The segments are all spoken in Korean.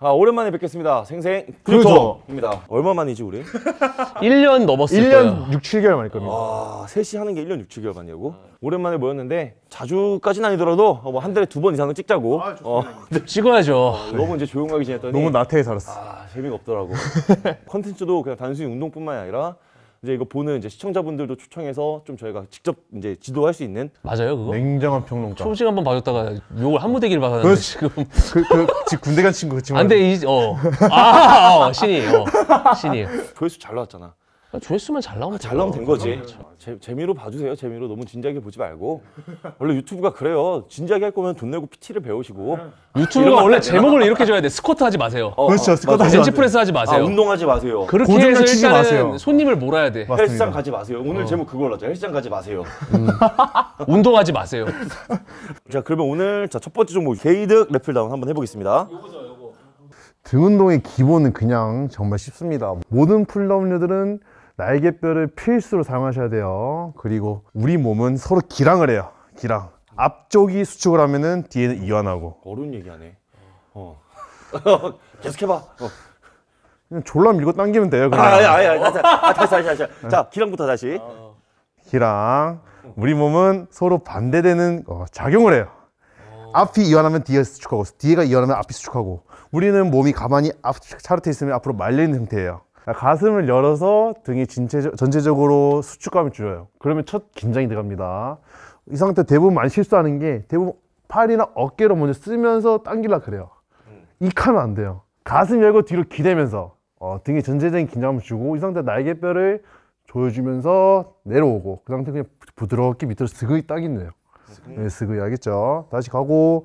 아, 오랜만에 뵙겠습니다. 생생 그렇죠. 입니다 얼마 만이지 우리? 1년 넘었을 1년 거예요. 6, 7개월 만일 겁니다. 와, 아, 셋이 하는 게 1년 6, 7개월 만이라고? 오랜만에 모였는데 자주까진 아니더라도 뭐 한 달에 두 번 이상은 찍자고. 아, 어, 네, 찍어야죠. 너무 아, 이제 조용하게 지냈더니 너무 나태해 살았어. 아, 재미가 없더라고. 컨텐츠도 그냥 단순히 운동뿐만이 아니라 이제 이거 보는 이제 시청자분들도 초청해서 좀 저희가 직접 이제 지도할 수 있는 맞아요 그거? 냉정한 평론가. 초식 한 번 봐줬다가 욕을 한 무대기를 받았는데 그지금 그, 그 지금 군대 간 친구 지금 안돼 이어 어. 아, 어, 신이에신이 어, 조회수 잘 나왔잖아. 아, 조회수만 잘 나오면 아, 잘 나오면 된 거지. 아, 재, 재미로 봐주세요. 재미로 너무 진지하게 보지 말고. 원래 유튜브가 그래요. 진지하게 할 거면 돈 내고 PT를 배우시고. 유튜브가 원래 제목을 이렇게 줘야 돼. 스쿼트 하지 마세요. 어, 그렇죠. 어, 스쿼트 하지 아, 마세요. 프레스 하지 마세요. 아, 운동하지 마세요. 그렇게 해서 일단은 마세요. 손님을 몰아야 돼. 맞습니다. 헬스장 가지 마세요. 오늘 어. 제목 그걸로 하자. 헬스장 가지 마세요. 음. 운동하지 마세요. 자 그러면 오늘 자첫 번째 종목 게이득 레플다운 한번 해보겠습니다. 요거죠, 요거. 등 운동의 기본은 그냥 정말 쉽습니다. 모든 풀다운류들은 날개뼈를 필수로 사용하셔야 돼요 그리고 우리 몸은 서로 기랑을 해요 기랑 앞쪽이 수축을 하면은 뒤에는 이완하고 어려운 얘기하네 어. 계속해봐 어. 그냥 졸라 밀고 당기면 돼요 그냥 아야 아야 아, 아, 다시 다시 다시 네. 자 기랑부터 다시 어, 어. 기랑 우리 몸은 서로 반대되는 어, 작용을 해요 앞이 이완하면 뒤에 수축하고 뒤에가 이완하면 앞이 수축하고 우리는 몸이 가만히 앞 차렷해 있으면 앞으로 말려 있는 상태예요 가슴을 열어서 등이 진체적, 전체적으로 수축감이 줄어요 그러면 첫 긴장이 들어갑니다 이 상태 대부분 많이 실수하는 게 대부분 팔이나 어깨로 먼저 쓰면서 당기려 그래요 음. 익하면 안 돼요 가슴 열고 뒤로 기대면서 어, 등에 전체적인 긴장을 주고 이 상태 날개뼈를 조여주면서 내려오고 그 상태 그냥 부드럽게 밑으로 스그이 딱있네요 네, 스그이 하겠죠 다시 가고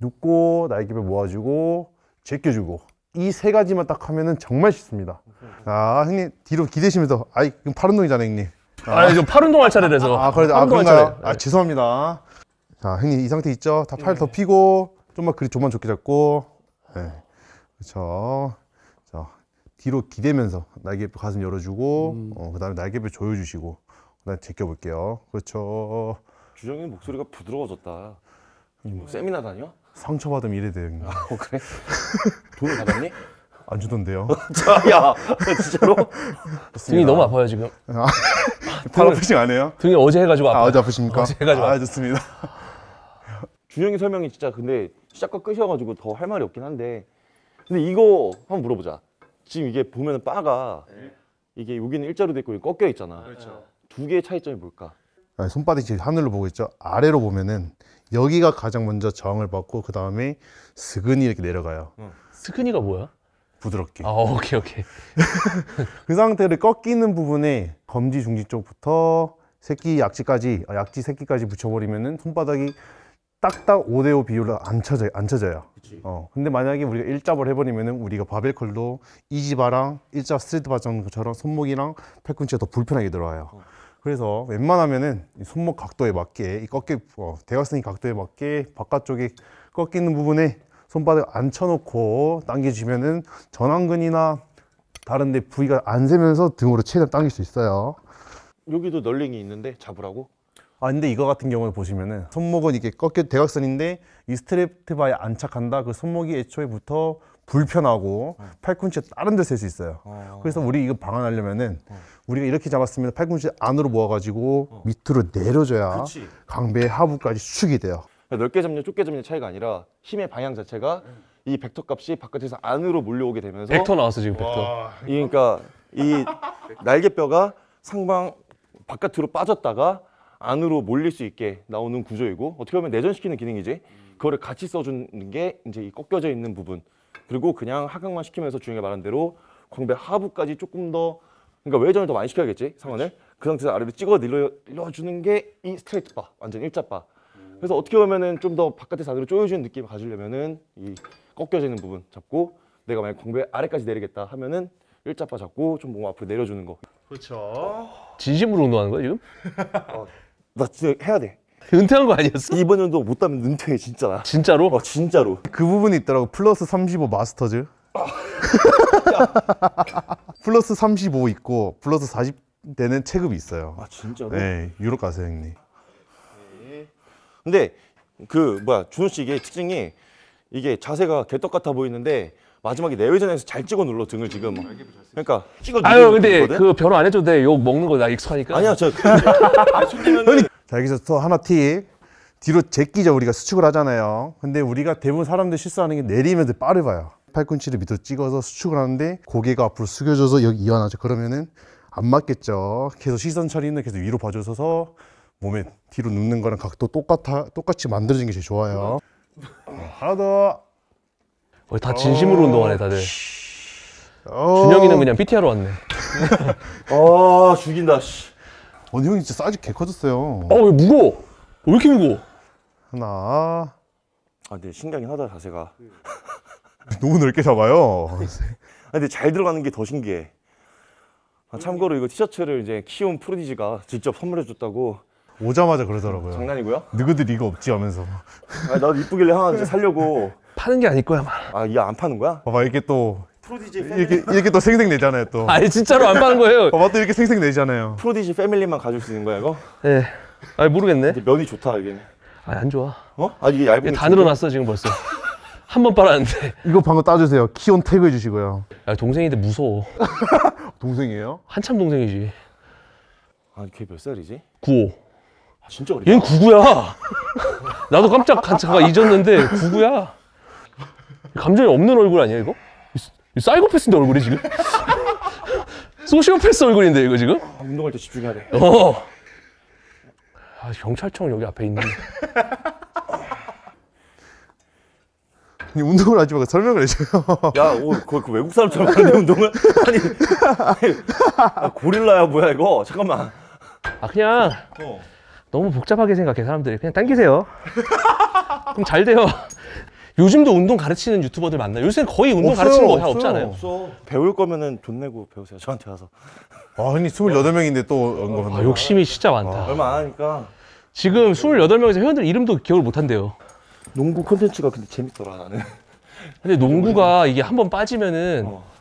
눕고 날개뼈 모아주고 제껴주고 이 세 가지만 딱 하면은 정말 쉽습니다 아 형님 뒤로 기대시면서 아이 이럼팔 운동이잖아요 형님 아, 아 이거 팔 운동할 차례 돼서 아, 아 그래 도아 그런가요? 아 죄송합니다 자 형님 이 상태 있죠? 다팔더 피고 네. 좀만 그리 좀만 좋게 잡고 네. 그렇죠 자 뒤로 기대면서 날개뼈 가슴 열어주고 음. 어, 그 다음에 날개뼈 조여주시고 그 다음에 제껴볼게요 그렇죠 주정님 목소리가 부드러워졌다 음. 뭐 세미나 다녀? 상처받으면 이래 돼요 형님 아, 어, 그래? 돈을 받았니? 안 주던데요. 야, 진짜로? 등이 너무 아파요 지금. 아, 팔 아프신 안 해요? 등이 어제 해가지고 아파 아, 어제 아프십니까? 어제 해가지고. 아, 좋습니다. 준영이 설명이 진짜 근데 시작과 끝이어가지고 더 할 말이 없긴 한데 근데 이거 한번 물어보자. 지금 이게 보면 바가 이게 여기는 일자로 돼 있고 꺾여 있잖아. 그렇죠. 두 개의 차이점이 뭘까? 아, 손바닥이 하늘로 보고 있죠. 아래로 보면은 여기가 가장 먼저 저항을 받고 그 다음에 스근이 이렇게 내려가요. 응. 스근이가 뭐야? 부드럽게. 아, 오케이, 오케이. 그 상태를 꺾이는 부분에 검지 중지 쪽부터 새끼 약지까지, 아, 약지 새끼까지 붙여버리면은 손바닥이 딱딱 5대5 비율로 안 쳐져요. 안 쳐져요. 어. 근데 만약에 우리가 일잡을 해버리면은 우리가 바벨컬도 이지바랑 일잡 스트리트 바전처럼 손목이랑 팔꿈치가 더 불편하게 들어와요. 어. 그래서 웬만하면은 손목 각도에 맞게 이 꺾기 어, 대각선이 각도에 맞게 바깥쪽에 꺾이는 부분에 손바닥 앉혀놓고 당겨주면은 전완근이나 다른데 부위가 안 세면서 등으로 최대한 당길 수 있어요. 여기도 널링이 있는데 잡으라고? 아 근데 이거 같은 경우는 보시면은 손목은 이게 꺾여 대각선인데 이스트랩트 바에 안착한다. 그 손목이 애초에부터 불편하고 어. 팔꿈치 다른 데셀수 있어요. 어. 그래서 우리 이거 방안하려면은 어. 우리가 이렇게 잡았으면 팔꿈치 안으로 모아가지고 어. 밑으로 내려줘야 그치. 강배 하부까지 수축이 돼요. 그러니까 넓게 잡냐 좁게 잡냐 차이가 아니라 힘의 방향 자체가 음. 이 벡터 값이 바깥에서 안으로 몰려오게 되면서 벡터 나왔어 지금 벡터. 와, 이- 그러니까 이 날개뼈가 상방 바깥으로 빠졌다가 안으로 몰릴 수 있게 나오는 구조이고 어떻게 보면 내전시키는 기능이지 그거를 같이 써주는 게 이제 이 꺾여져 있는 부분 그리고 그냥 하강만 시키면서 주영이 말한 대로 광배 하부까지 조금 더 그러니까 외전을 더 많이 시켜야겠지 상원을 그 상태에서 아래로 찍어 늘려 주는 게 이 스트레이트 바 완전 일자 바 그래서 어떻게 보면은 좀 더 바깥에서 안으로 쪼여주는 느낌을 가지려면은 이 꺾여지는 부분 잡고 내가 만약 공부에 아래까지 내리겠다 하면은 일자빠 잡고 좀몸을 앞으로 내려주는 거. 그렇죠. 진심으로 운동하는 거야 지금? 어, 나 진짜 해야 돼. 은퇴한 거 아니었어? 이번 연도 못 따면 은퇴해 진짜 나. 진짜로? 어 진짜로. 그 부분이 있더라고 플러스 35 마스터즈. 아. 플러스 35 있고 플러스 40 되는 체급이 있어요. 아 진짜로? 네 유럽 가세요 형님. 근데 그 뭐야 준호 씨 이게 특징이 이게 자세가 개떡 같아 보이는데 마지막에 내외전에서 잘 찍어 눌러 등을 지금 그러니까 찍어 눌러 아유 근데 그 변호 안 해줘도 돼욕 먹는 거 나 익숙하니까 아니야 저 그 손님은 자 여기서 또 하나 팁 뒤로 제끼죠 우리가 수축을 하잖아요 근데 우리가 대부분 사람들 실수하는 게 내리면 더 빠를 봐요 팔꿈치를 밑으로 찍어서 수축을 하는데 고개가 앞으로 숙여져서 여기 이완하죠 그러면은 안 맞겠죠 계속 시선 처리는 계속 위로 봐줘서 몸에 뒤로 눕는 거랑 각도 똑같아, 똑같이 만들어진 게 제일 좋아요 하나 더 어, 다 진심으로 어... 운동하네 다들 어... 준영이는 그냥 PT하러 왔네 아 죽인다 씨. 오늘 형이 진짜 사이즈 개 커졌어요 아왜 어, 무거워 왜 이렇게 무거워 하나 아 근데 신기하긴 하다 자세가 너무 넓게 잡아요 아 근데 잘 들어가는 게 더 신기해 아, 참고로 이거 티셔츠를 이제 키움 프로디지가 직접 선물해 줬다고 오자마자 그러더라고요. 장난이고요? 너희들 이거 없지 하면서. 아, 나도 이쁘길래 하나 이제 살려고. 파는 게 아닐 거야, 막. 아, 이거 안 파는 거야? 봐봐, 이렇게 또. 프로디지 이렇게, 이렇게 또 생생 내잖아요, 또. 아니, 진짜로 안 파는 거예요. 봐봐, 또 이렇게 생생 내잖아요. 프로디지 패밀리만 가질 수 있는 거야, 이거? 예. 네. 아니, 모르겠네. 면이 좋다, 이게. 아니, 안 좋아. 어? 아, 이게 얇은. 게다 늘어났어, 지금 벌써. 한 번 빨았는데. 이거 방금 따주세요. 키온 태그 해주시고요. 아, 동생인데 무서워. 동생이에요? 한참 동생이지. 아, 걔몇 살이지? 95. 아, 진짜 어리다. 얘는 구구야. 나도 깜짝 잠깐 잊었는데 구구야. 감정이 없는 얼굴 아니야 이거? 사이코패스인데 얼굴이 지금? 소시오패스 얼굴인데 이거 지금? 아, 운동할 때 집중해야 돼. 어. 아, 경찰청 여기 앞에 있는 운동을 하지 말고 설명을 해줘요. 야, 오, 그, 그 외국 사람처럼 하는 운동을? 아니, 아니, 아, 고릴라야 뭐야 이거? 잠깐만. 아 그냥 어. 너무 복잡하게 생각해 사람들이 그냥 당기세요 그럼 잘 돼요 요즘도 운동 가르치는 유튜버들 만나요? 요새 거의 운동 없어요, 가르치는 거다 없잖아요 없어. 배울 거면은 돈 내고 배우세요 저한테 와서 아 형님 28명인데 또언급한 아, 욕심이 진짜 아, 많다 아, 얼마 안 하니까 지금 28명에서 회원들 이름도 기억을 못한대요 농구 콘텐츠가 근데 재밌더라 나는 근데 농구가 이게 한번 빠지면은 어.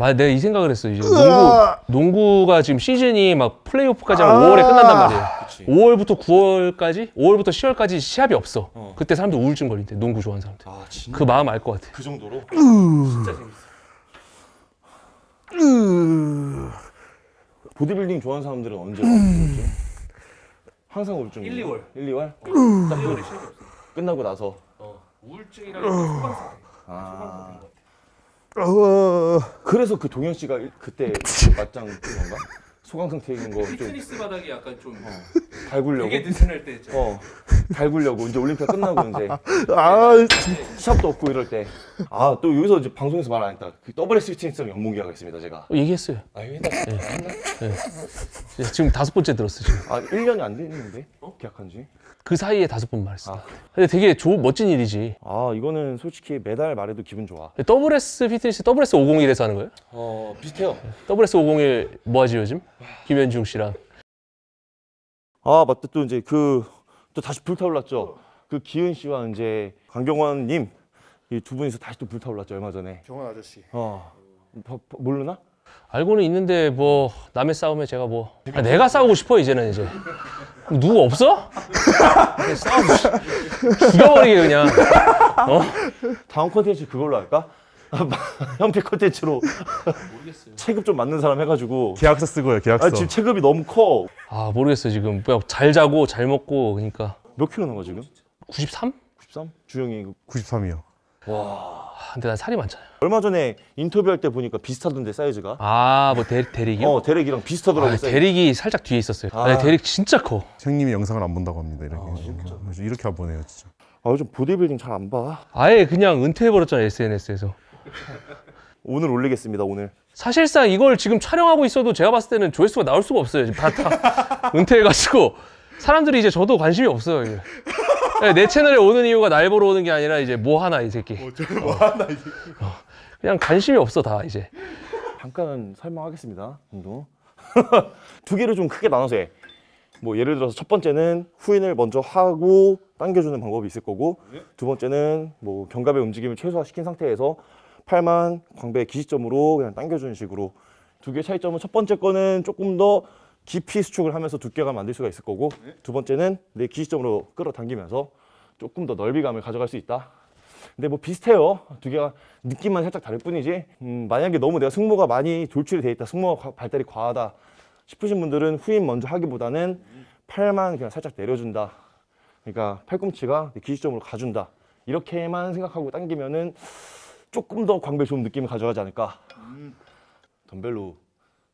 맞아, 내가 이 생각을 했어. 이제 농구, 가 지금 시즌이 막 플레이오프까지 한아 5월에 아. 끝난단 말이에 그치. 5월부터 9월까지, 5월부터 10월까지 시합이 없어. 어. 그때 사람들 우울증 걸린대. 농구 좋아하는 사람들. 아, 그 마음 알 것 같아. 그 정도로? 보디빌딩 좋아하는 사람들은 언제 우울증? 음. 항상 우울증. 1, 2월. 1, 2월? 어. 1, 2월이 시작 끝나고 나서. 어. 우울증이랑 소방사. 어. 아. 소방사. 어, 어, 어... 그래서 그 동현 씨가 그때 맞짱 뜬 건가? 소강상태 있는 거 좀. 테니스 바닥이 약간 좀 어, 달굴려고. 되게 느슨할 때 어, 달굴려고 이제 올림픽 끝나고 이제 아 시합도 없고 이럴 때. 아 또 여기서 이제 방송에서 말 안 했다. 그 더블 s c 테니스랑 연봉기약가 있습니다 제가. 어, 얘기했어요. 아 얘기했나? 네. 네. 지금 다섯 번째 들었어요 지금. 아 1년이 안 됐는데 어? 계약한 지. 그 사이에 다섯 번 말했어. 아. 근데 되게 조, 멋진 일이지. 아 이거는 솔직히 매달 말해도 기분 좋아. 더블 S 피트니스 더블 S 501에서 하는 거예요? 어 비슷해요. 더블 S 501 뭐하지 요즘? 아. 김현중 씨랑. 아 맞다 또 이제 그 또 다시 불타올랐죠. 그 기은 씨와 이제 강경원님 이 두 분이서 다시 또 불타올랐죠 얼마 전에. 경원 아저씨. 어 버, 버, 모르나? 알고는 있는데 뭐 남의 싸움에 제가 뭐 아, 내가 싸우고 싶어 이제는 이제 누구 없어? 싸우고 죽여버리게 그냥 어? 다음 콘텐츠 그걸로 할까? 형피 콘텐츠로 모르겠어요. 체급 좀 맞는 사람 해가지고 계약서 쓰고요 계약서 아, 지금 체급이 너무 커아 모르겠어 지금 뭐야 잘 자고 잘 먹고 그러니까 몇 킬로 넘어 지금? 93? 93? 주영이 93이요 그 와 아, 근데 난 살이 많잖아요. 얼마 전에 인터뷰할 때 보니까 비슷하던데 사이즈가. 아, 뭐 데, 릭이요 어, 데릭이랑 비슷하더라고요. 아, 사 데릭이 살짝 뒤에 있었어요. 아. 아, 데릭 진짜 커. 형님이 영상을 안 본다고 합니다. 이렇게. 아, 이렇게 안 보네요, 진짜. 아, 요즘 보디빌딩 잘 안 봐. 아예 그냥 은퇴해버렸잖아, SNS에서. 오늘 올리겠습니다, 오늘. 사실상 이걸 지금 촬영하고 있어도 제가 봤을 때는 조회수가 나올 수가 없어요. 지금 다, 다 은퇴해가지고. 사람들이 이제 저도 관심이 없어요. 이제. 네, 내 채널에 오는 이유가 날 보러 오는 게 아니라 이제 뭐 하나 이 새끼. 어, 저는 뭐 하나 이 새끼. 어, 그냥 관심이 없어 다 이제. 잠깐 설명하겠습니다. 운동. 두 개를 좀 크게 나눠서 해. 뭐 예를 들어서 첫 번째는 후인을 먼저 하고 당겨주는 방법이 있을 거고 네. 두 번째는 뭐 견갑의 움직임을 최소화시킨 상태에서 팔만 광배 기시점으로 그냥 당겨주는 식으로 두 개의 차이점은 첫 번째 거는 조금 더 깊이 수축을 하면서 두께가 만들 수가 있을 거고 네. 두 번째는 내 기시점으로 끌어당기면서 조금 더 넓이감을 가져갈 수 있다. 근데 뭐 비슷해요. 두 개가 느낌만 살짝 다를 뿐이지 음, 만약에 너무 내가 승모가 많이 돌출이 돼 있다. 승모가 발달이 과하다 싶으신 분들은 후임 먼저 하기보다는 팔만 그냥 살짝 내려준다. 그러니까 팔꿈치가 기시점으로 가준다. 이렇게만 생각하고 당기면은 조금 더 광배 좋은 느낌을 가져가지 않을까. 음. 덤벨로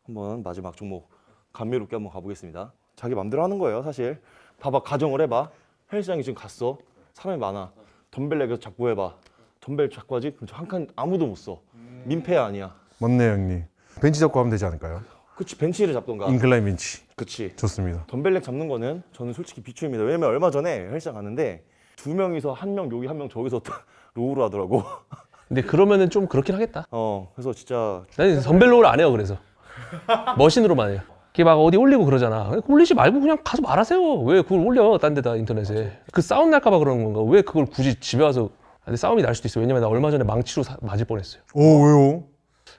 한번 마지막 종목 감미롭게 한번 가보겠습니다. 자기 맘대로 하는 거예요, 사실. 봐봐, 가정을 해봐. 헬스장에 지금 갔어. 사람이 많아. 덤벨 내서 자꾸 해봐. 덤벨 자꾸 하지? 그럼 한칸 아무도 못 써. 민폐야 아니야. 맞네 형님. 벤치 잡고 하면 되지 않을까요? 그치, 벤치를 잡던가. 인클라인 벤치. 그치. 좋습니다. 덤벨렉 잡는 거는 저는 솔직히 비추입니다. 왜냐면 얼마 전에 헬스장 갔는데 두 명이서 한 명 여기 한 명 저기서 로우를 하더라고. 근데 그러면은 좀 그렇긴 하겠다. 어, 그래서 진짜 나는 덤벨 로우를 안 해요, 그래서. 머신으로만 해요. 막 어디 올리고 그러잖아. 올리지 말고 그냥 가서 말하세요. 왜 그걸 올려? 딴 데다 인터넷에. 맞아그 싸움 날까봐 그러는 건가? 왜 그걸 굳이 집에 와서. 아, 근데 싸움이 날 수도 있어. 왜냐면 나 얼마 전에 망치로 사, 맞을 뻔했어요. 어, 왜요?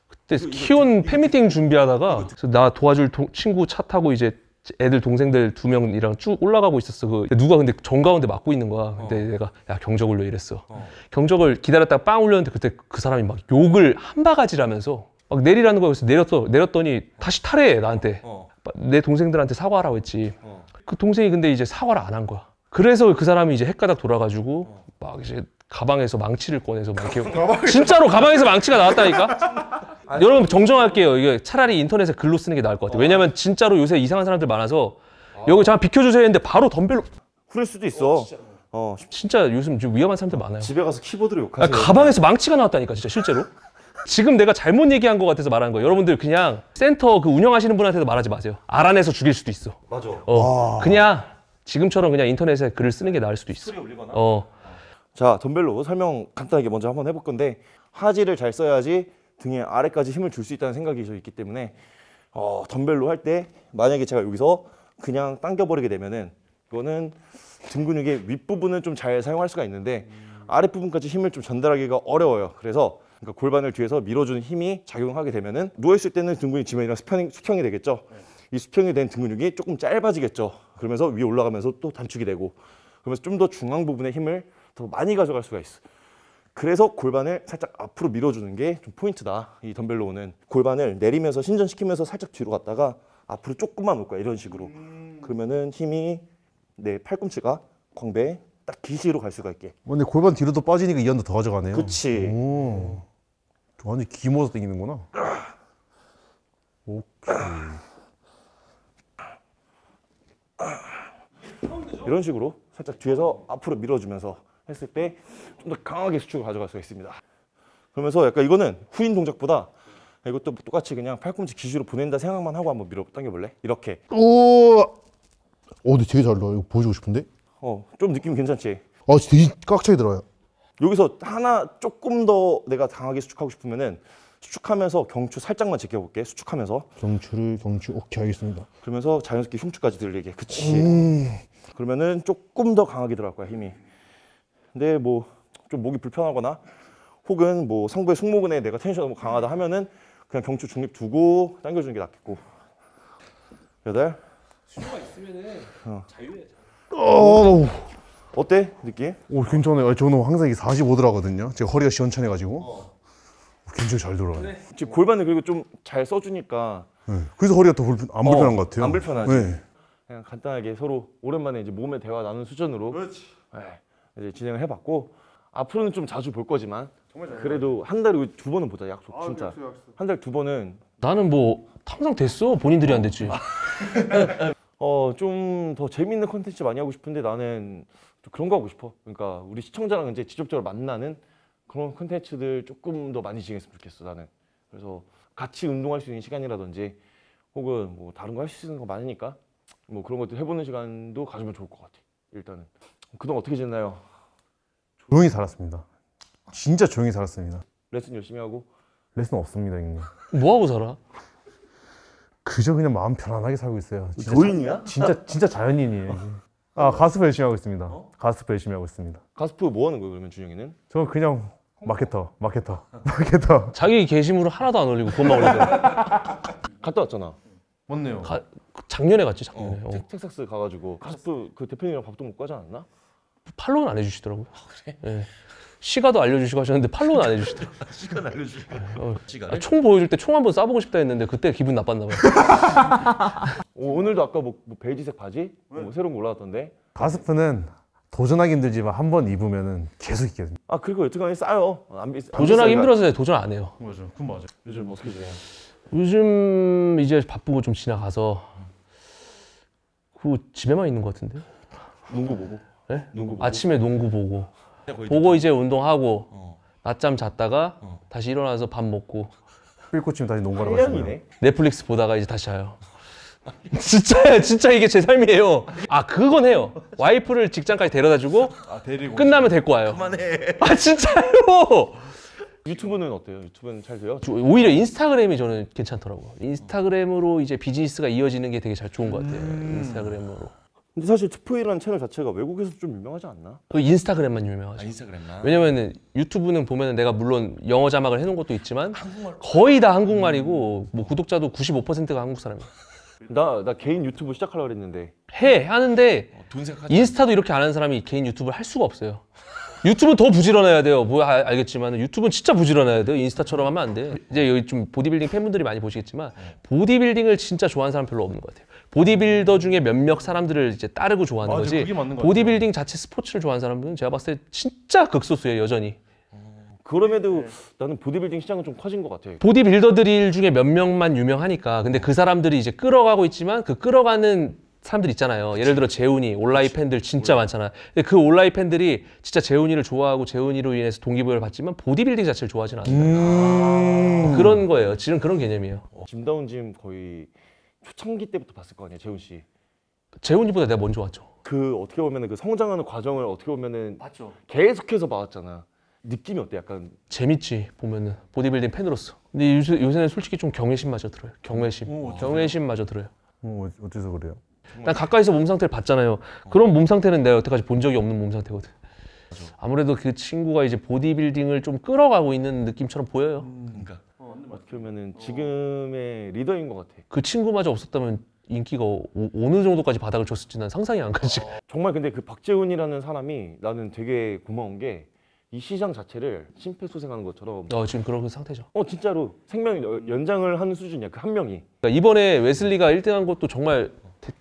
그때 키온 팬미팅 준비하다가 나 도와줄 도, 친구 차 타고 이제 애들 동생들 두 명이랑 쭉 올라가고 있었어. 그 누가 근데 정 가운데 맞고 있는 거야. 근데 어. 내가 야 경적 을려 이랬어. 어. 경적을 기다렸다가 빵 올렸는데 그때 그 사람이 막 욕을 한 바가지라면서 막 내리라는 거였어. 내렸어. 내렸더니 다시 타래 나한테. 어. 내 동생들한테 사과하라고 했지. 어. 그 동생이 근데 이제 사과를 안 한 거야. 그래서 그 사람이 이제 헷가닥 돌아가지고 어. 막 이제 가방에서 망치를 꺼내서 막 이렇게 진짜로 가방에서 망치가 나왔다니까. 아니, 여러분 정정할게요. 이게 차라리 인터넷에 글로 쓰는 게 나을 것 같아요. 어. 왜냐면 진짜로 요새 이상한 사람들 많아서 아. 여기 잠깐 비켜주세요 했는데 바로 덤벨로 후릴 수도 있어. 어, 진짜 어. 요즘 위험한 사람들 많아요. 집에 가서 키보드로 욕하세요. 아니, 가방에서 망치가 나왔다니까 진짜 실제로. 지금 내가 잘못 얘기한 것 같아서 말하는 거예요. 여러분들 그냥 센터 그 운영하시는 분한테도 말하지 마세요. 알아내서 죽일 수도 있어. 맞아. 어, 아. 그냥 지금처럼 그냥 인터넷에 글을 쓰는 게 나을 수도 있어. 스리 올리거나. 어. 자, 덤벨로 설명 간단하게 먼저 한번 해볼 건데 하지를 잘 써야지 등에 아래까지 힘을 줄 수 있다는 생각이 저 있기 때문에 어, 덤벨로 할 때 만약에 제가 여기서 그냥 당겨버리게 되면은 이거는 등 근육의 윗부분은 좀 잘 사용할 수가 있는데 아랫부분까지 힘을 좀 전달하기가 어려워요. 그래서 그러니까 골반을 뒤에서 밀어주는 힘이 작용하게 되면은 누워있을 때는 등근이 지면이랑 수평이, 수평이 되겠죠. 네. 이 수평이 된등 근육이 조금 짧아지겠죠. 그러면서 위에 올라가면서 또 단축이 되고 그러면서 좀 더 중앙 부분의 힘을 더 많이 가져갈 수가 있어. 그래서 골반을 살짝 앞으로 밀어주는 게 좀 포인트다. 이 덤벨로 오는 골반을 내리면서 신전시키면서 살짝 뒤로 갔다가 앞으로 조금만 올 거야 이런 식으로. 음. 그러면은 힘이 내 팔꿈치가 광배 딱 기시로 갈 수가 있게. 근데 골반 뒤로도 빠지니까 이 안도 더 가져가네요. 그치. 오. 완전 기모서 땡기는구나. 오케이. 이런 식으로 살짝 뒤에서 앞으로 밀어주면서 했을 때 좀 더 강하게 수축을 가져갈 수가 있습니다. 그러면서 약간 이거는 후인 동작보다 이것도 똑같이 그냥 팔꿈치 기시로 보낸다 생각만 하고 한번 밀어 당겨볼래? 이렇게. 오. 어, 근데 되게 잘나 이거 보여주고 싶은데? 어, 좀 느낌 괜찮지? 어, 진짜 꽉 차게 들어요. 여기서 하나 조금 더 내가 강하게 수축하고 싶으면은 수축하면서 경추 살짝만 제껴볼게. 수축하면서. 경추를 경추 오케이 알겠습니다. 그러면서 자연스럽게 흉추까지 들리게. 그치. 음... 그러면은 조금 더 강하게 들어갈 거야 힘이. 근데 뭐 좀 목이 불편하거나 혹은 뭐 상부의 승모근에 내가 텐션 너무 강하다 하면은 그냥 경추 중립 두고 당겨주는 게 낫겠고. 여덟. 수가 있으면은 어. 자유예 어 어때 느낌? 오 괜찮아요. 저는 항상 이게 45도라거든요. 제가 허리가 시원찮아가지고 어. 굉장히 잘 돌아요. 그 네. 지금 골반을 그리고 좀 잘 써주니까 네. 그래서 허리가 더 불편, 안 어, 불편한 어, 것 같아요. 안 불편하지. 네. 그냥 간단하게 서로 오랜만에 이제 몸의 대화 나눈 수준으로 그렇지. 네. 이제 진행을 해봤고 앞으로는 좀 자주 볼 거지만 그래도 한 달에 두 번은 보자 약속 아, 진짜 한 달 두 번은 나는 뭐 항상 됐어 본인들이 안 됐지 어, 좀 더 재밌는 컨텐츠 많이 하고 싶은데 나는 좀 그런 거 하고 싶어. 그러니까 우리 시청자랑 이제 직접적으로 만나는 그런 컨텐츠들 조금 더 많이 지냈으면 좋겠어, 나는. 그래서 같이 운동할 수 있는 시간이라든지 혹은 뭐 다른 거 할 수 있는 거 많으니까 뭐 그런 것도 해보는 시간도 가지면 좋을 것 같아, 일단은. 그동안 어떻게 지냈나요? 조용히 살았습니다. 진짜 조용히 살았습니다. 레슨 열심히 하고 레슨 없습니다, 형님. 뭐 하고 살아? 그저 그냥 마음 편안하게 살고 있어요. 진인이야 진짜 진짜 자연인이에요. 어. 아 가수프 열심히 하고 있습니다. 어? 가수프 열심히 하고 있습니다. 가스프 뭐 하는 거예요 그러면 준영이는? 저 그냥 마케터, 마케터, 마케터. 자기 게시물 하나도 안 올리고 돈만 올리고 갔다 왔잖아. 맞네요. 가, 작년에 갔지 작년에. 어. 어. 텍- 텍사스 가가지고 가스프 그 대표님이랑 밥도 먹고 하지 않았나? 팔로우는 안 해주시더라고요. 아, 그래? 예. 시가도 알려주시고 하셨는데 팔로는 우안 해주시더라고요. 시간 알려주시고. 어, 어 아, 총 보여줄 때 총 한 번 쏴보고 싶다 했는데 그때 기분 나빴나 봐요. 오, 늘도 아까 뭐, 뭐 베이지색 바지? 뭐 네. 새로운 거 올라왔던데? 가스프는 도전하기 힘들지만 한 번 입으면 계속 입거든요. 아 그리고 여튼간에 싸요. 안안 도전하기 힘들어서 도전 안 해요. 맞아, 그건 맞아. 요즘 어떻게 돼요? 요즘 이제 바쁘고 좀 지나가서 그 집에만 있는 것 같은데. 농구 보고. 네? 농구 보고. 아침에 농구 보고. 보고 이제 운동하고 어. 낮잠 잤다가 어. 다시 일어나서 밥 먹고 삐고 치면 다시 농가로 가시네요 넷플릭스 보다가 이제 다시 자요 진짜야 진짜 이게 제 삶이에요 아 그건 해요 와이프를 직장까지 데려다주고 아, 끝나면 데리고 와요 그만해 아 진짜요 유튜브는 어때요? 유튜브는 잘 돼요? 오히려 인스타그램이 저는 괜찮더라고요 인스타그램으로 이제 비즈니스가 이어지는 게 되게 잘 좋은 것 같아요 음... 인스타그램으로 근데 사실 투프이라는 채널 자체가 외국에서 좀 유명하지 않나? 그 인스타그램만 유명하죠. 아, 인스타그램만. 왜냐면은 유튜브는 보면은 내가 물론 영어 자막을 해놓은 것도 있지만 한국말. 거의 다 한국말이고 뭐 구독자도 95%가 한국 사람이야. 나, 나 개인 유튜브 시작하려고 그랬는데 해 하는데 어, 돈 인스타도 이렇게 안 하는 사람이 개인 유튜브를 할 수가 없어요. 유튜브더 부지런해야 돼요. 뭐 아, 알겠지만 유튜브는 진짜 부지런해야 돼요. 인스타처럼 하면 안 돼. 이제 여기 좀 보디빌딩 팬분들이 많이 보시겠지만 네. 보디빌딩을 진짜 좋아하는 사람 별로 없는 것 같아요. 보디빌더 중에 몇몇 사람들을 이제 따르고 좋아하는 맞아, 거지. 보디빌딩 자체 스포츠를 좋아하는 사람은 제가 봤을 때 진짜 극소수예요 여전히. 그럼에도 네. 나는 보디빌딩 시장은 좀 커진 것 같아요. 보디빌더들 중에 몇 명만 유명하니까. 근데 그 사람들이 이제 끌어가고 있지만 그 끌어가는 사람들 있잖아요. 예를 들어 재훈이 온라인 그렇죠. 팬들 진짜 많잖아. 근데 그 온라인 팬들이 진짜 재훈이를 좋아하고 재훈이로 인해서 동기부여를 받지만 보디빌딩 자체를 좋아하진 않아요. 음~ 그런 거예요. 지금 그런 개념이에요. 어, 김다운 지금 거의 초창기 때부터 봤을 거 아니에요, 재훈 씨. 재훈이보다 내가 먼저 왔죠. 그 어떻게 보면은 그 성장하는 과정을 어떻게 보면은 맞죠. 계속해서 봤잖아 느낌이 어때? 약간 재밌지 보면은 보디빌딩 팬으로서. 근데 요새, 요새는 솔직히 좀 경외심마저 들어요. 경외심, 오, 경외심마저 들어요. 어, 어째서 그래요? 난 가까이서 몸 상태를 봤잖아요. 그런 몸 상태는 내가 여태까지 본 적이 없는 몸 상태거든. 아무래도 그 친구가 이제 보디빌딩을 좀 끌어가고 있는 느낌처럼 보여요. 음. 그러니까 어떻게 보면은 어. 지금의 리더인 것 같아. 그 친구마저 없었다면 인기가 오, 어느 정도까지 바닥을 쳤을지 난 상상이 안 가지. 어. 정말 근데 그 박재훈이라는 사람이 나는 되게 고마운 게 이 시장 자체를 심폐소생하는 것처럼 어, 지금 그런 그 상태죠. 어 진짜로 생명 연장을 하는 수준이야 그 한 명이. 그러니까 이번에 웨슬리가 1등한 것도 정말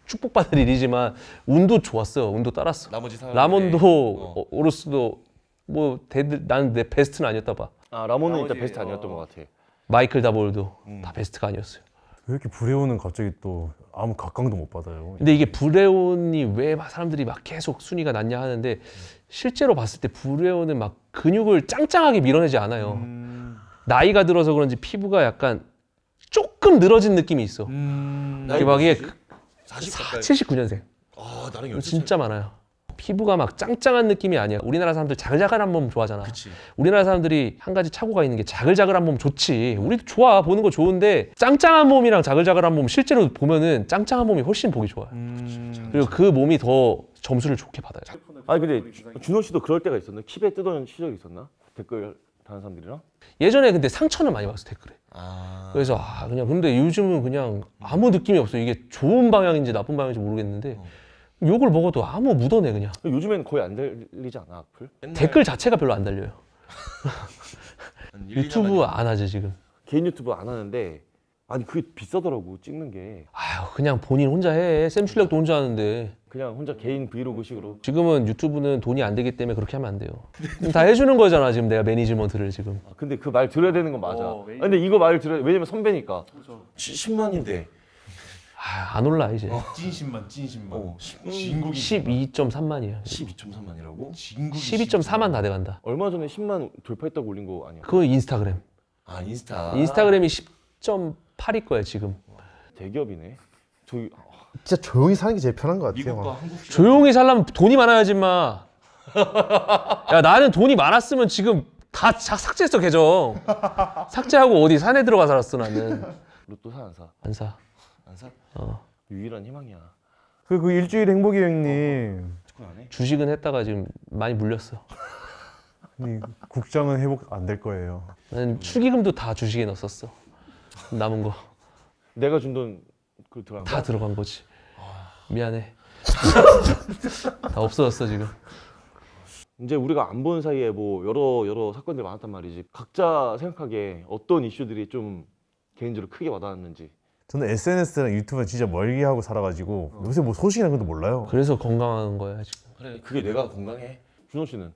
축복받을 일이지만 운도 좋았어요. 운도 따랐어. 나머지 사람 라몬도 어. 어. 오로스도 뭐 대들 난내 베스트는 아니었다 봐. 아 라몬은 일단 나머지, 베스트 아니었던 어. 것 같아. 마이클 다볼도 음. 다 베스트가 아니었어요. 왜 이렇게 브레온은 갑자기 또 아무 각광도 못 받아요? 근데 이게 브레온이 왜 사람들이 막 계속 순위가 낮냐 하는데 실제로 봤을 때 브레온은 막 근육을 짱짱하게 밀어내지 않아요. 음. 나이가 들어서 그런지 피부가 약간 조금 늘어진 느낌이 있어. 음. 이막 이게 49년생. 그 아, 나랑 진짜 많아요. 피부가 막 짱짱한 느낌이 아니야. 우리나라 사람들 자글자글한 몸 좋아하잖아. 그치. 우리나라 사람들이 한 가지 착오가 있는 게 자글자글한 몸 좋지. 우리도 좋아 보는 거 좋은데 짱짱한 몸이랑 자글자글한 몸 실제로 보면은 짱짱한 몸이 훨씬 보기 좋아요. 음... 그리고 그 몸이 더 점수를 좋게 받아요. 아니 근데 준호 씨도 그럴 때가 있었나? 킵에 뜨던 시절이 있었나? 댓글 다른 사람들이랑? 예전에 근데 상처는 많이 받았어 댓글에. 아... 그래서 아 그냥 근데 요즘은 그냥 아무 느낌이 없어. 이게 좋은 방향인지 나쁜 방향인지 모르겠는데. 어. 욕을 먹어도 아무 묻어내 그냥 요즘엔 거의 안 달리지 않아 악플? 댓글 자체가 별로 안 달려요 유튜브 안 하지 지금 개인 유튜브 안 하는데 아니 그게 비싸더라고 찍는 게아휴 그냥 본인 혼자 해쌤 출력도 혼자 하는데 그냥 혼자 개인 브이로그식으로 지금은 유튜브는 돈이 안 되기 때문에 그렇게 하면 안 돼요 다 해주는 거잖아 지금 내가 매니지먼트를 지금 아, 근데 그 말 들어야 되는 건 맞아 어, 아, 근데 이거 말 들어야 왜냐면 선배니까 그렇죠. 70만인데 아, 안 올라 이제. 어, 찐십만 찐십만. 어, 음, 진국이 1 2 3만이에 12.3만이라고? 진국이 12.4만 다 돼간다. 얼마 전에 10만 돌파했다고 올린 거 아니야? 그거 인스타그램. 아 인스타. 인스타그램이 10.8일 거야 지금. 대기업이네. 저희 아. 진짜 조용히 사는 게 제일 편한 것 같아요. 조용히 살려면 돈이 많아야지 마. 야 나는 돈이 많았으면 지금 다 삭- 제했어 계정. 삭제하고 어디 산에 들어가 살았어 나는. 로또 사 안 사? 안 사. 안 살. 어. 유일한 희망이야. 그, 그 일주일 행복이 형님. 그건 안 해. 주식은 했다가 지금 많이 물렸어. 아니, 국장은 회복 안 될 거예요. 난 축의금도 다 주식에 넣었었어. 남은 거. 내가 준 돈 그 들어간 거야? 들어간 거지. 아. 미안해. 다 없어졌어 지금. 이제 우리가 안 본 사이에 뭐 여러 여러 사건들이 많았단 말이지. 각자 생각하기에 어떤 이슈들이 좀 개인적으로 크게 와닿았는지 저는 SNS랑 유튜브는 진짜 멀게 하고 살아가지고 어. 요새 뭐 소식이란 것도 몰라요. 그래서 건강한 거야 지금. 그래 그게 내가 건강해. 준호 씨는?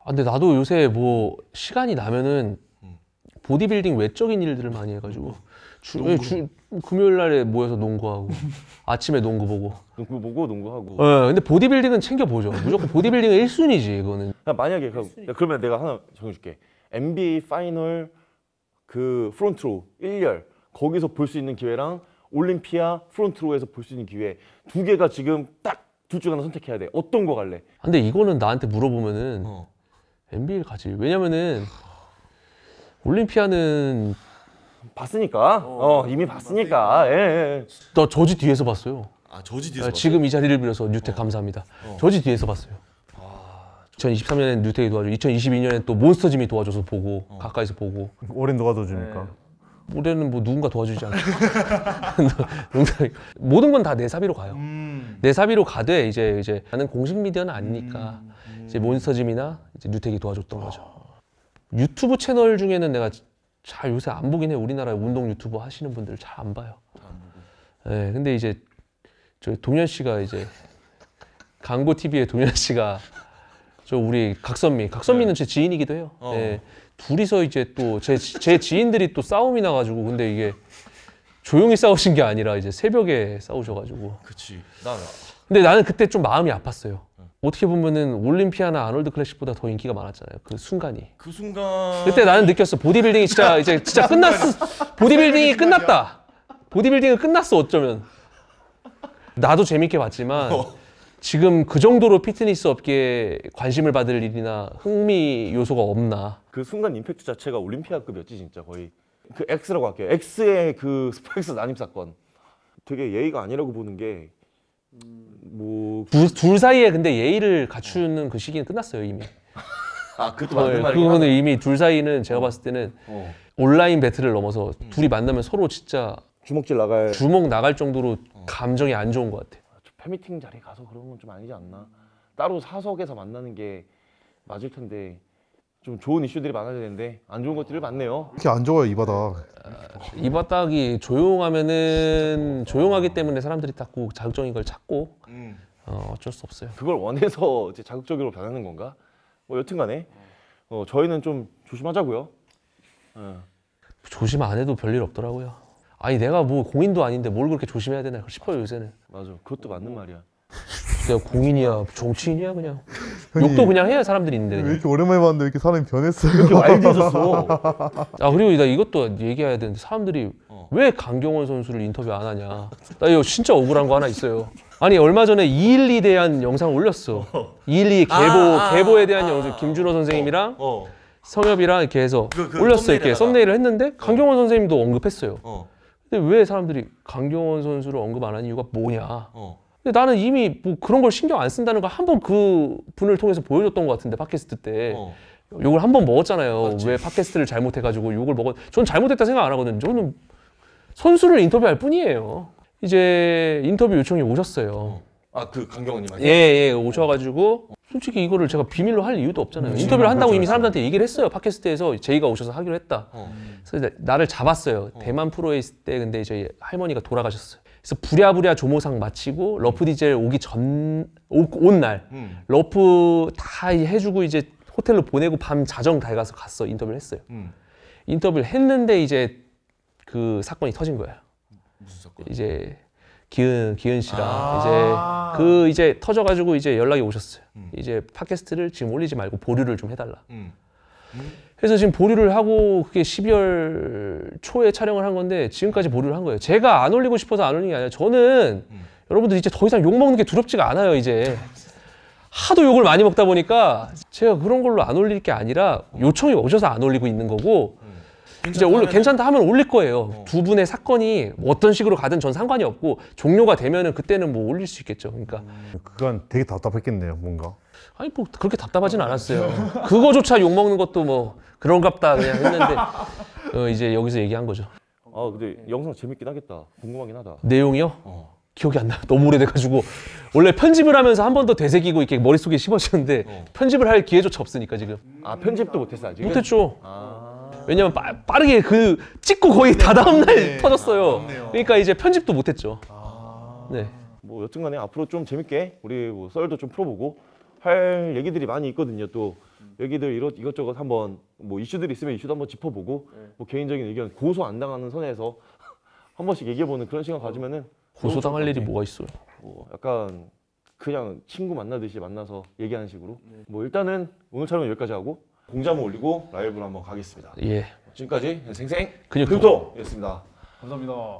아 근데 나도 요새 뭐 시간이 나면은 음. 보디빌딩 외적인 일들을 많이 해가지고 주, 농구. 주, 금요일 날에 모여서 농구하고 아침에 농구 보고 농구 보고 농구하고 예 근데 보디빌딩은 챙겨보죠 무조건 보디빌딩은 1순위지 이거는 야, 만약에 그, 그러면 내가 하나 정해줄게 NBA 파이널 그 프론트로 1열 거기서 볼 수 있는 기회랑 올림피아 프론트로에서 볼 수 있는 기회 두 개가 지금 딱 둘 중 하나 선택해야 돼. 어떤 거 갈래? 아, 근데 이거는 나한테 물어보면은 어. NBA를 가지. 왜냐면은 올림피아는 봤으니까. 어, 어 이미 봤으니까. 예, 예. 예. 저지 뒤에서 봤어요. 아, 저지 뒤에서. 아, 지금 이 자리를 빌어서 뉴텍 어. 감사합니다. 저지 뒤에서 봤어요. 아, 2023년엔 뉴텍이 도와주고 2022년엔 또 몬스터짐이 도와줘서 보고 어. 가까이서 보고 오랜 는가 도와줍니까? 네. 올해는 뭐 누군가 도와주지 않을까 모든 건 다 내 사비로 가요 음. 내 사비로 가되 이제 이제 나는 공식 미디어는 아니니까 음. 음. 이제 몬스터짐이나 이제 뉴텍이 도와줬던 아. 거죠 유튜브 채널 중에는 내가 잘 요새 안 보긴 해 우리나라 운동 유튜버 하시는 분들 잘 안 봐요 예 네, 근데 이제 저 동현 씨가 이제 광고 t v 에 동현 씨가 저 우리 각선미 각선미는 네. 제 지인이기도 해요 어. 네. 둘이서 이제 또 제 제 지인들이 또 싸움이 나가지고 근데 이게 조용히 싸우신 게 아니라 이제 새벽에 싸우셔가지고. 그렇지. 나. 근데 나는 그때 좀 마음이 아팠어요. 어떻게 보면은 올림피아나 아놀드 클래식보다 더 인기가 많았잖아요. 그 순간이. 그 순간. 그때 나는 느꼈어. 보디빌딩이 진짜 이제 진짜 끝났어. 그 보디빌딩이 그 끝났다. 보디빌딩은 끝났어 어쩌면. 나도 재밌게 봤지만. 어. 지금 그 정도로 피트니스 업계에 관심을 받을 일이나 흥미 요소가 없나. 그 순간 임팩트 자체가 올림피아급이었지 진짜 거의. 그 X라고 할게요. X의 그 스펙스 파난임 사건. 되게 예의가 아니라고 보는 게 음, 뭐둘 둘 사이에 근데 예의를 갖추는 그 시기는 끝났어요 이미. 아 그것도 맞는 네, 말이야. 그거는 이미 둘 사이는 제가 봤을 때는 어. 온라인 배틀을 넘어서 둘이 음. 만나면 서로 진짜 주먹질 나갈 주먹 나갈 정도로 어. 감정이 안 좋은 것 같아. 팬미팅 자리 가서 그런 건 좀 아니지 않나. 따로 사석에서 만나는 게 맞을 텐데 좀 좋은 이슈들이 많아야 되는데 안 좋은 것들을봤네요 이렇게 안 좋아요 이 바닥. 이 바닥이 조용하면은 조용하기 때문에 사람들이 자꾸 자극적인 걸 찾고 음. 어, 어쩔 수 없어요. 그걸 원해서 이제 자극적으로 변하는 건가? 뭐 여튼간에 어, 저희는 좀 조심하자고요. 어. 조심 안 해도 별일 없더라고요. 아니 내가 뭐 공인도 아닌데 뭘 그렇게 조심해야 되나 싶어요 요새는. 맞아. 그것도 맞는 어. 말이야. 내가 공인이야, 정치인이야 그냥. 욕도 그냥 해요 사람들이 있는데 왜 이렇게 오랜만에 봤는데 왜 이렇게 사람이 변했어요? 이렇게 와일드해졌어. 아 그리고 나 이것도 얘기해야 되는데 사람들이 어. 왜 강경원 선수를 인터뷰 안 하냐. 나 이거 진짜 억울한 거 하나 있어요. 아니 얼마 전에 212 대한 영상 올렸어. 212 어. 개보 아, 아, 아, 개보에 대한 아, 영상 아. 김준호 선생님이랑 어, 어. 성엽이랑 이렇게 해서 그, 그 올렸어 이렇게 썸네일을 했는데 강경원 선생님도 언급했어요. 어. 근데 왜 사람들이 강경원 선수를 언급 안 한 이유가 뭐냐? 어. 근데 나는 이미 뭐 그런 걸 신경 안 쓴다는 걸 한 번 그 분을 통해서 보여줬던 것 같은데 팟캐스트 때 어. 욕을 한 번 먹었잖아요. 맞지. 왜 팟캐스트를 잘못해가지고 욕을 먹었? 전 잘못했다 생각 안 하거든요. 저는 선수를 인터뷰할 뿐이에요. 이제 인터뷰 요청이 오셨어요. 어. 아그 강경원님한테. 예예 오셔가지고 어. 솔직히 이거를 제가 비밀로 할 이유도 없잖아요. 음, 인터뷰를 한다고 그렇죠. 이미 사람들한테 그렇죠. 얘기를 했어요. 팟캐스트에서 제이가 오셔서 하기로 했다. 어. 그래서 나를 잡았어요. 어. 대만 프로에 있을 때 근데 저희 할머니가 돌아가셨어요. 그래서 부랴부랴 조모상 마치고 러프 디젤 오기 전 온날 음. 러프 다 해주고 이제 호텔로 보내고 밤 자정 달가서 갔어 인터뷰를 했어요. 음. 인터뷰를 했는데 이제 그 사건이 터진 거예요. 이제 기은 기은 씨랑 아 이제 그 이제 터져가지고 이제 연락이 오셨어요. 음. 이제 팟캐스트를 지금 올리지 말고 보류를 좀 해달라. 음. 음. 그래서 지금 보류를 하고 그게 12월 초에 촬영을 한 건데 지금까지 보류를 한 거예요. 제가 안 올리고 싶어서 안 올린 게 아니라 저는 음. 여러분들 이제 더 이상 욕 먹는 게 두렵지가 않아요. 이제 하도 욕을 많이 먹다 보니까 제가 그런 걸로 안 올릴 게 아니라 요청이 오셔서 안 올리고 있는 거고. 음. 이제 올려 괜찮다 하면 올릴 거예요. 어. 두 분의 사건이 어떤 식으로 가든 전 상관이 없고 종료가 되면은 그때는 뭐 올릴 수 있겠죠. 그러니까 음, 그건 되게 답답했겠네요, 뭔가. 아니 뭐 그렇게 답답하진 않았어요. 그거조차 욕 먹는 것도 뭐 그런갑다 그냥 했는데 어, 이제 여기서 얘기한 거죠. 아 근데 영상 재밌긴 하겠다. 궁금하긴 하다. 내용이요? 어. 기억이 안 나. 너무 오래돼가지고 원래 편집을 하면서 한 번 더 되새기고 이렇게 머릿속에 심어지는데 어. 편집을 할 기회조차 없으니까 지금. 아 편집도 못했어 아직. 못했죠. 아. 왜냐면 빠, 빠르게 그 찍고 거의 다 다음 날 네. 터졌어요. 아, 그러니까 이제 편집도 못했죠. 아. 네. 뭐 여튼간에 앞으로 좀 재밌게 우리 뭐 썰도 좀 풀어보고 할 얘기들이 많이 있거든요. 또 얘기들 이러, 이것저것 한번 뭐 이슈들이 있으면 이슈도 한번 짚어보고 네. 뭐 개인적인 의견 고소 안 당하는 선에서 한 번씩 얘기해보는 그런 시간 가지면은 고소 당할 일이 뭐가 있어요? 뭐 약간 그냥 친구 만나듯이 만나서 얘기하는 식으로 네. 뭐 일단은 오늘 촬영 여기까지 하고 공자을 올리고 라이브로 한번 가겠습니다. 예. 지금까지 생생 근육통이었습니다. 감사합니다.